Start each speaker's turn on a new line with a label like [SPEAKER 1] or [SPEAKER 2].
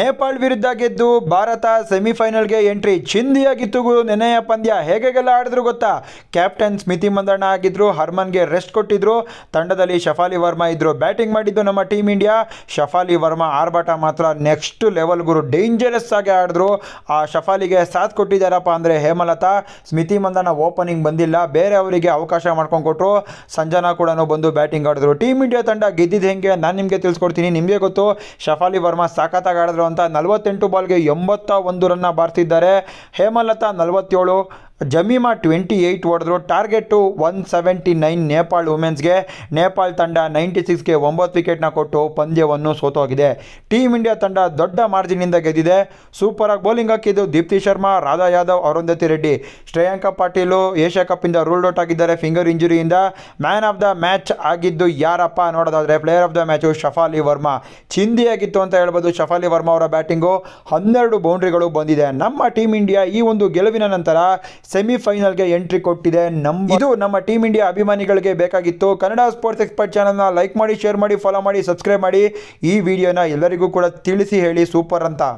[SPEAKER 1] ನೇಪಾಳ್ ವಿರುದ್ಧ ಗೆದ್ದು ಭಾರತ ಸೆಮಿಫೈನಲ್ಗೆ ಎಂಟ್ರಿ ಚಿಂದಿಯಾಗಿತ್ತು ಗಿತ್ತುಗು ನೆನೆಯ ಪಂದ್ಯ ಹೇಗೆಲ್ಲ ಆಡಿದ್ರು ಗೊತ್ತಾ ಕ್ಯಾಪ್ಟನ್ ಸ್ಮಿತಿ ಮಂದಣ್ಣ ಆಗಿದ್ರು ಹರ್ಮನ್ಗೆ ರೆಸ್ಟ್ ಕೊಟ್ಟಿದ್ರು ತಂಡದಲ್ಲಿ ಶಫಾಲಿ ವರ್ಮಾ ಇದ್ರು ಬ್ಯಾಟಿಂಗ್ ಮಾಡಿದ್ದು ನಮ್ಮ ಟೀಮ್ ಇಂಡಿಯಾ ಶಫಾಲಿ ವರ್ಮಾ ಆರ್ಭಾಟ ಮಾತ್ರ ನೆಕ್ಸ್ಟ್ ಲೆವೆಲ್ ಗುರು ಡೇಂಜರಸ್ ಆಗಿ ಆಡಿದ್ರು ಆ ಶಫಾಲಿಗೆ ಸಾಥ್ ಕೊಟ್ಟಿದ್ದಾರಪ್ಪ ಅಂದರೆ ಹೇಮಲತಾ ಸ್ಮಿತಿ ಮಂದಣ್ಣ ಓಪನಿಂಗ್ ಬಂದಿಲ್ಲ ಬೇರೆ ಅವರಿಗೆ ಅವಕಾಶ ಮಾಡ್ಕೊಂಡು ಕೊಟ್ಟರು ಸಂಜನಾ ಕೂಡ ಬಂದು ಬ್ಯಾಟಿಂಗ್ ಆಡಿದ್ರು ಟೀಮ್ ಇಂಡಿಯಾ ತಂಡ ಗೆದ್ದಿದ್ದು ಹೆಂಗೆ ನಾನು ನಿಮಗೆ ತಿಳಿಸ್ಕೊಡ್ತೀನಿ ನಿಮಗೆ ಗೊತ್ತು ಶಫಾಲಿ ವರ್ಮಾ ಸಾಕತ್ತಾಗಿ ಆಡಿದ್ರು ಅಂತ ನಲವತ್ತೆಂಟು ಬಾಲ್ಗೆ ಎಂಬತ್ತ ಒಂದು ರನ್ನ ಬಾರಿಸಿದ್ದಾರೆ ಹೇಮಲತಾ ನಲವತ್ತೇಳು ಜಮೀಮಾ ಟ್ವೆಂಟಿ ಏಯ್ಟ್ ಹೊಡೆದ್ರು target one seventy nine Nepal ವುಮೆನ್ಸ್ಗೆ ನೇಪಾಳ್ ತಂಡ ನೈಂಟಿ ಸಿಕ್ಸ್ಗೆ ಒಂಬತ್ತು ವಿಕೆಟ್ನ ಕೊಟ್ಟು ಪಂದ್ಯವನ್ನು ಸೋತೋಗಿದೆ ಟೀಮ್ ಇಂಡಿಯಾ ತಂಡ ದೊಡ್ಡ ಮಾರ್ಜಿನಿಂದ ಗೆದ್ದಿದೆ ಸೂಪರಾಗಿ ಬೌಲಿಂಗ್ ಹಾಕಿದ್ದು ದೀಪ್ತಿ ಶರ್ಮಾ ರಾಧಾ ಯಾದವ್ ಅರುಂಧತಿ ರೆಡ್ಡಿ ಶ್ರೇಯಾಂಕ ಪಾಟೀಲು ಏಷ್ಯಾ ಕಪ್ಪಿಂದ ರೂಲ್ಡ್ ಔಟ್ ಆಗಿದ್ದಾರೆ ಫಿಂಗರ್ ಇಂಜುರಿಯಿಂದ ಮ್ಯಾನ್ ಆಫ್ ದ ಮ್ಯಾಚ್ ಆಗಿದ್ದು ಯಾರಪ್ಪ ನೋಡೋದಾದರೆ player of the match Shafali Verma ಚಿಂದಿಯಾಗಿತ್ತು ಅಂತ ಹೇಳ್ಬೋದು ಶಫಾಲಿ ವರ್ಮಾ ಅವರ ಬ್ಯಾಟಿಂಗು ಹನ್ನೆರಡು ಬೌಂಡ್ರಿಗಳು ಬಂದಿದೆ ನಮ್ಮ ಟೀಮ್ ಇಂಡಿಯಾ ಈ ಒಂದು ಗೆಲುವಿನ ನಂತರ ಸೆಮಿಫೈನಲ್ಗೆ ಎಂಟ್ರಿ ಕೊಟ್ಟಿದೆ ನಮ್ಮ ಇದು ನಮ್ಮ ಟೀಮ್ ಇಂಡಿಯಾ ಅಭಿಮಾನಿಗಳಿಗೆ ಬೇಕಾಗಿತ್ತು ಕನ್ನಡ ಸ್ಪೋರ್ಟ್ಸ್ ಎಕ್ಸ್ಪರ್ಟ್ ಚಾನಲ್ನ ಲೈಕ್ ಮಾಡಿ ಶೇರ್ ಮಾಡಿ ಫಾಲೋ ಮಾಡಿ ಸಬ್ಸ್ಕ್ರೈಬ್ ಮಾಡಿ ಈ ವಿಡಿಯೋನ ಎಲ್ಲರಿಗೂ ಕೂಡ ತಿಳಿಸಿ ಹೇಳಿ ಸೂಪರ್ ಅಂತ